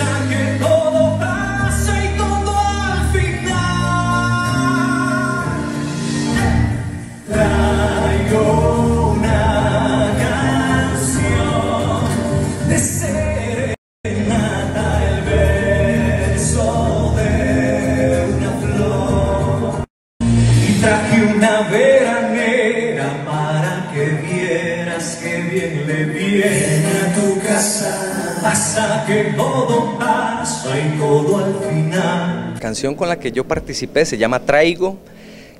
inside your que todo pasa todo al final. La canción con la que yo participé se llama Traigo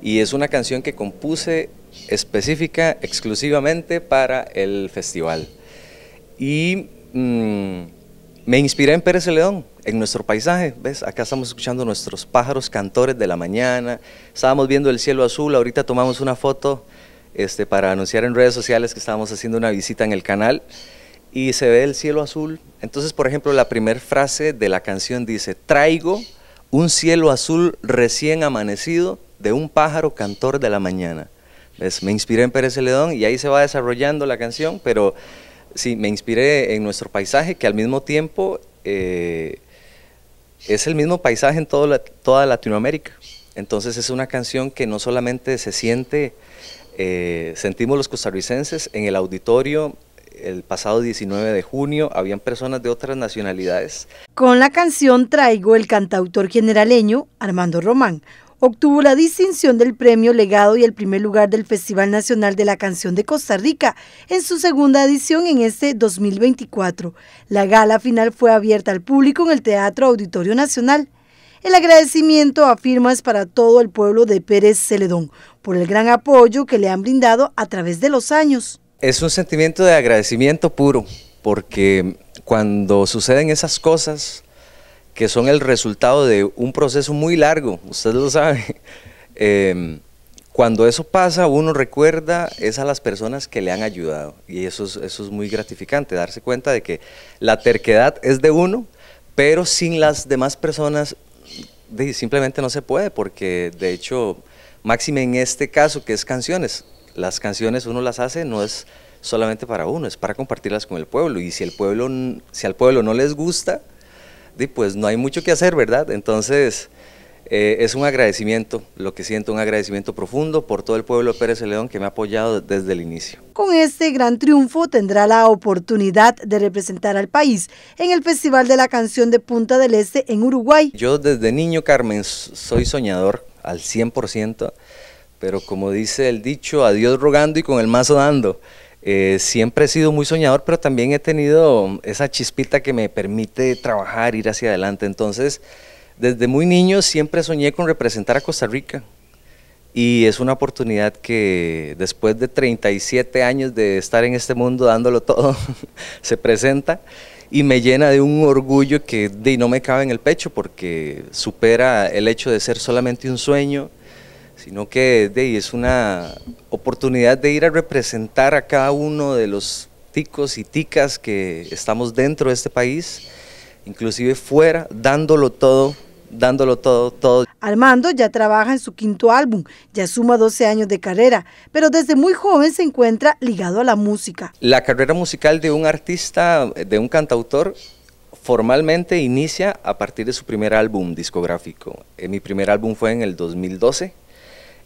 y es una canción que compuse específica exclusivamente para el festival. Y mm, me inspiré en Pérez León, en nuestro paisaje, ¿ves? Acá estamos escuchando nuestros pájaros cantores de la mañana, estábamos viendo el cielo azul, ahorita tomamos una foto este, para anunciar en redes sociales que estábamos haciendo una visita en el canal y se ve el cielo azul. Entonces, por ejemplo, la primera frase de la canción dice, traigo un cielo azul recién amanecido de un pájaro cantor de la mañana. Pues, me inspiré en Pérez Celedón y ahí se va desarrollando la canción, pero sí, me inspiré en nuestro paisaje que al mismo tiempo eh, es el mismo paisaje en toda Latinoamérica. Entonces es una canción que no solamente se siente, eh, sentimos los costarricenses en el auditorio el pasado 19 de junio habían personas de otras nacionalidades. Con la canción Traigo, el cantautor generaleño Armando Román obtuvo la distinción del premio legado y el primer lugar del Festival Nacional de la Canción de Costa Rica en su segunda edición en este 2024. La gala final fue abierta al público en el Teatro Auditorio Nacional. El agradecimiento afirma es para todo el pueblo de Pérez Celedón por el gran apoyo que le han brindado a través de los años. Es un sentimiento de agradecimiento puro, porque cuando suceden esas cosas que son el resultado de un proceso muy largo, ustedes lo saben, em, cuando eso pasa uno recuerda es a las personas que le han ayudado y eso es, eso es muy gratificante, darse cuenta de que la terquedad es de uno, pero sin las demás personas simplemente no se puede, porque de hecho, máxime en este caso que es canciones, las canciones uno las hace, no es solamente para uno, es para compartirlas con el pueblo. Y si, el pueblo, si al pueblo no les gusta, pues no hay mucho que hacer, ¿verdad? Entonces, eh, es un agradecimiento, lo que siento, un agradecimiento profundo por todo el pueblo de Pérez León que me ha apoyado desde el inicio. Con este gran triunfo tendrá la oportunidad de representar al país en el Festival de la Canción de Punta del Este en Uruguay. Yo desde niño, Carmen, soy soñador al 100% pero como dice el dicho, a Dios rogando y con el mazo dando. Eh, siempre he sido muy soñador, pero también he tenido esa chispita que me permite trabajar, ir hacia adelante. Entonces, desde muy niño siempre soñé con representar a Costa Rica. Y es una oportunidad que después de 37 años de estar en este mundo dándolo todo, se presenta y me llena de un orgullo que no me cabe en el pecho porque supera el hecho de ser solamente un sueño, sino que de, es una oportunidad de ir a representar a cada uno de los ticos y ticas que estamos dentro de este país, inclusive fuera, dándolo todo, dándolo todo, todo. Armando ya trabaja en su quinto álbum, ya suma 12 años de carrera, pero desde muy joven se encuentra ligado a la música. La carrera musical de un artista, de un cantautor, formalmente inicia a partir de su primer álbum discográfico. Eh, mi primer álbum fue en el 2012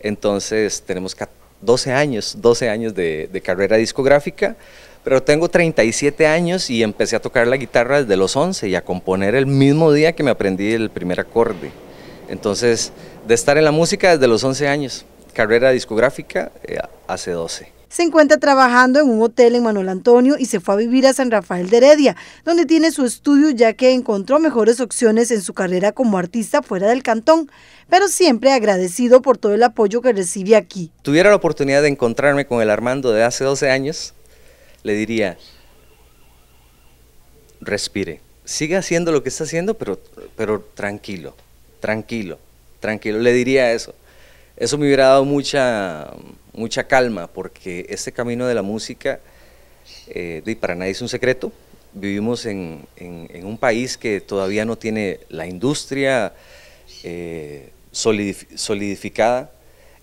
entonces tenemos 12 años, 12 años de, carrera discográfica, pero tengo 37 años y empecé a tocar la guitarra desde los 11 y a componer el mismo día que me aprendí el primer acorde. Entonces, de estar en la música desde los 11 años, carrera discográfica eh, hace 12. Se encuentra trabajando en un hotel en Manuel Antonio y se fue a vivir a San Rafael de Heredia, donde tiene su estudio ya que encontró mejores opciones en su carrera como artista fuera del cantón, pero siempre agradecido por todo el apoyo que recibe aquí. Tuviera la oportunidad de encontrarme con el Armando de hace 12 años, le diría, respire, siga haciendo lo que está haciendo, pero, pero tranquilo, tranquilo, tranquilo, le diría eso eso me hubiera dado mucha, mucha calma, porque este camino de la música, y eh, para nadie es un secreto, vivimos en, un país que todavía no tiene la industria eh, solidificada,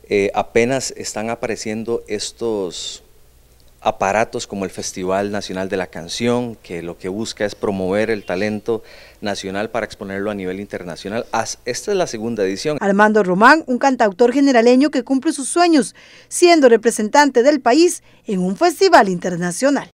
eh, apenas están apareciendo estos aparatos como el Festival Nacional de la Canción, que lo que busca es promover el talento nacional para exponerlo a nivel internacional. Esta es la segunda edición. Armando Román, un cantautor generaleño que cumple sus sueños, siendo representante del país en un festival internacional.